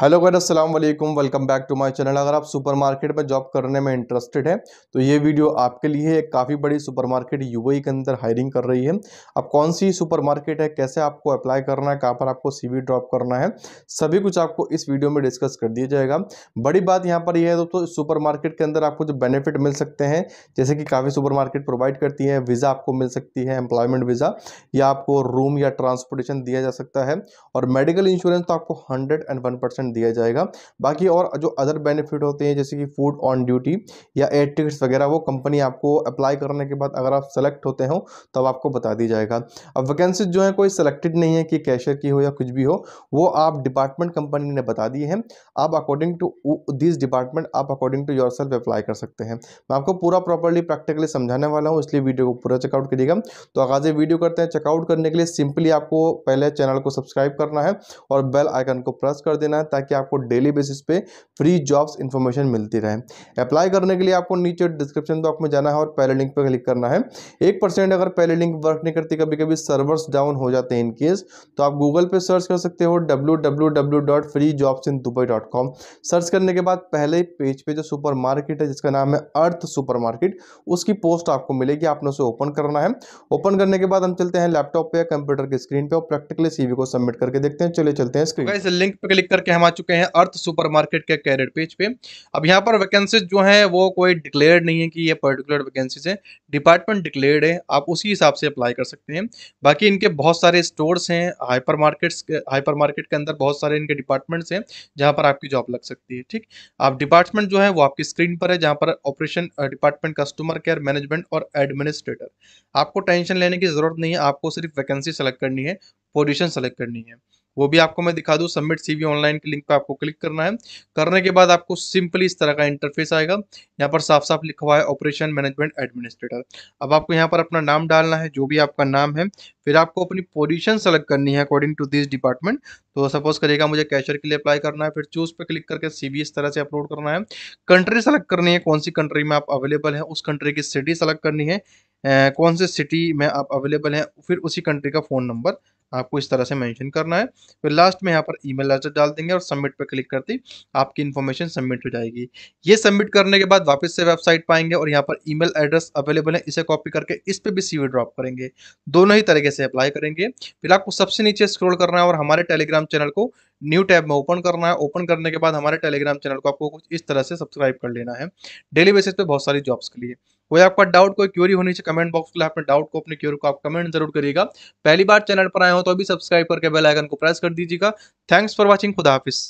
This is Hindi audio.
हेलो गाइड अस्सलाम वालेकुम welcome back to my channel अगर आप सुपरमार्केट में जॉब करने में इंटरेस्टेड हैं तो ये वीडियो आपके लिए एक काफ़ी बड़ी सुपरमार्केट यूएई के अंदर हायरिंग कर रही है अब कौन सी सुपरमार्केट है कैसे आपको अप्लाई करना है कहाँ पर आपको सीवी ड्रॉप करना है सभी कुछ आपको इस वीडियो में डिस्कस कर दिया जाएगा बड़ी बात यहाँ पर यह है दोस्तों सुपर के अंदर आपको जो बेनिफिट मिल सकते हैं जैसे कि काफ़ी सुपर प्रोवाइड करती है वीज़ा आपको मिल सकती है एम्प्लॉयमेंट वीज़ा या आपको रूम या ट्रांसपोर्टेशन दिया जा सकता है और मेडिकल इंश्योरेंस तो आपको hundred and one percent refund दिया जाएगा बाकी और जो अदर बेनिफिट होते हैं जैसे कि फूड ऑन ड्यूटी या एयर टिकट्स वगैरह वो कंपनी आपको अप्लाई करने के बाद अगर आप सेलेक्ट होते हो तब तो आपको बता दी जाएगा अब वैकेंसीज जो है कोई सेलेक्टेड नहीं है कि कैशियर की हो या कुछ भी हो वो आप डिपार्टमेंट कंपनी ने बता दी है आप अकॉर्डिंग टू दिस डिपार्टमेंट आप अकॉर्डिंग टू योर अप्लाई कर सकते हैं मैं आपको पूरा प्रॉपरली प्रैक्टिकली समझाने वाला हूँ इसलिए वीडियो को पूरा चेकआउट करिएगा तो आगाज़ वीडियो करते हैं चेकआउट करने के लिए सिंपली आपको पहले चैनल को सब्सक्राइब करना है और बेल आइकन को प्रेस कर देना है ताकि आपको डेली बेसिस पे फ्री जॉब्स इन्फॉर्मेशन मिलती रहे अप्लाई करने के लिए आपको नीचे डिस्क्रिप्शन बॉक्स में जाना है और पहले लिंक पर क्लिक करना है एक परसेंट अगर पहले लिंक वर्क नहीं करती कभी कभी सर्वर्स डाउन हो जाते हैं इनकेस तो आप गूगल पर सर्च कर सकते हो डब्ल्यू सर्च करने के बाद पहले पेज पे जो सुपर है जिसका नाम है अर्थ सुपर उसकी पोस्ट आपको मिलेगी आपने उसे ओपन करना है ओपन करने के बाद हम चलते हैं लैपटॉप पे या कंप्यूटर की स्क्रीन पे और प्रैक्टिकली सीवी को सबमिट करके देखते हैं चले चलते हैं स्क्रीन लिंक तो पे क्लिक करके हम आ चुके हैं अर्थ सुपरमार्केट के कैरियर पेज पे अब यहाँ पर वैकेंसीज जो हैं वो कोई डिक्लेयर्ड नहीं है कि ये पर्टिकुलर वैकेंसीज हैं डिपार्टमेंट डिक्लेयर्ड है आप उसी हिसाब से अप्लाई कर सकते हैं बाकी इनके बहुत सारे स्टोर्स हैं हाइपर मार्केट्स हाइपर मार्केट के अंदर बहुत सारे इनके डिपार्टमेंट्स हैं जहाँ पर आपकी जॉब लग सकती है ठीक आप डिपार्टमेंट जो है वो आपकी स्क्रीन पर है जहाँ पर operation department customer care management और एडमिनिस्ट्रेटर आपको टेंशन लेने की ज़रूरत नहीं है आपको सिर्फ वैकेंसी सेलेक्ट करनी है पोजीशन सेलेक्ट करनी है वो भी आपको मैं दिखा दूँ सबमिट सीवी ऑनलाइन के लिंक पर आपको क्लिक करना है करने के बाद आपको सिंपली इस तरह का इंटरफेस आएगा यहाँ पर साफ साफ लिखा हुआ है ऑपरेशन मैनेजमेंट एडमिनिस्ट्रेटर अब आपको यहाँ पर अपना नाम डालना है जो भी आपका नाम है फिर आपको अपनी पोजीशन सेलेक्ट करनी है अकॉर्डिंग टू दिस डिपार्टमेंट तो सपोज करिएगा मुझे कैशर के लिए अप्लाई करना है फिर चूज पे क्लिक करके सी इस तरह से अपलोड करना है कंट्री सेलेक्ट करनी है कौन सी कंट्री में आप अवेलेबल हैं उस कंट्री की सिटी सेलेक्ट करनी है कौन से सिटी में आप अवेलेबल हैं फिर उसी कंट्री का फ़ोन नंबर आपको इस तरह से मेंशन करना है फिर लास्ट में यहाँ पर ईमेल एड्रेस डाल देंगे और सबमिट पर क्लिक करते आपकी इन्फॉर्मेशन सबमिट हो जाएगी ये सबमिट करने के बाद वापस से वेबसाइट पाएंगे और यहाँ पर ईमेल एड्रेस अवेलेबल है इसे कॉपी करके इस पर भी सीवी ड्रॉप करेंगे दोनों ही तरीके से अप्लाई करेंगे फिर आपको सबसे नीचे स्क्रोल करना है और हमारे टेलीग्राम चैनल को न्यू टैब में ओपन करना है ओपन करने के बाद हमारे टेलीग्राम चैनल को आपको कुछ इस तरह से सब्सक्राइब कर लेना है डेली बेसिस पे बहुत सारी जॉब्स के लिए कोई आपका डाउट कोई क्यूरी होनी चाहिए कमेंट बॉक्स के लिए अपने डाउट को अपने क्यूरी को आप कमेंट जरूर करिएगा पहली बार चैनल पर आए हो तो अभी सब्सक्राइब करके बेल आइकन को प्रेस कर दीजिएगा थैंक्स फॉर वॉचिंग खुदा हाफिस